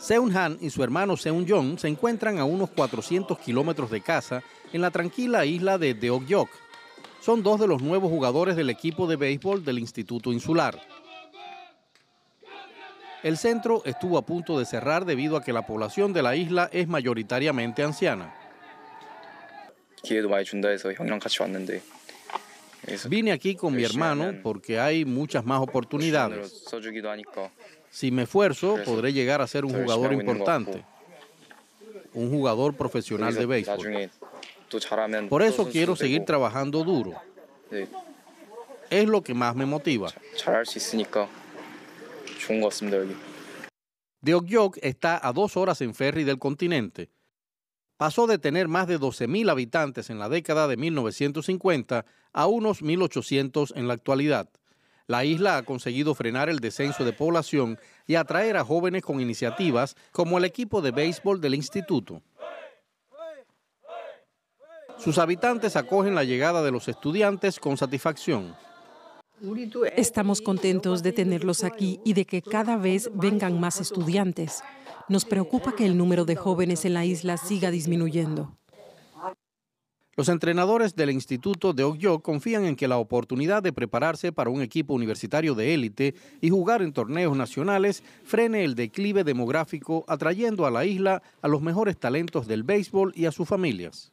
Seun Han y su hermano Seun Jong se encuentran a unos 400 kilómetros de casa en la tranquila isla de Deokyok. Son dos de los nuevos jugadores del equipo de béisbol del Instituto Insular. El centro estuvo a punto de cerrar debido a que la población de la isla es mayoritariamente anciana. Vine aquí con mi hermano porque hay muchas más oportunidades. Si me esfuerzo, podré llegar a ser un jugador importante, un jugador profesional de béisbol. Por eso quiero seguir trabajando duro. Es lo que más me motiva. Deogyok está a dos horas en ferry del continente pasó de tener más de 12.000 habitantes en la década de 1950 a unos 1.800 en la actualidad. La isla ha conseguido frenar el descenso de población y atraer a jóvenes con iniciativas como el equipo de béisbol del instituto. Sus habitantes acogen la llegada de los estudiantes con satisfacción. Estamos contentos de tenerlos aquí y de que cada vez vengan más estudiantes. Nos preocupa que el número de jóvenes en la isla siga disminuyendo. Los entrenadores del Instituto de Ogyo confían en que la oportunidad de prepararse para un equipo universitario de élite y jugar en torneos nacionales frene el declive demográfico, atrayendo a la isla a los mejores talentos del béisbol y a sus familias.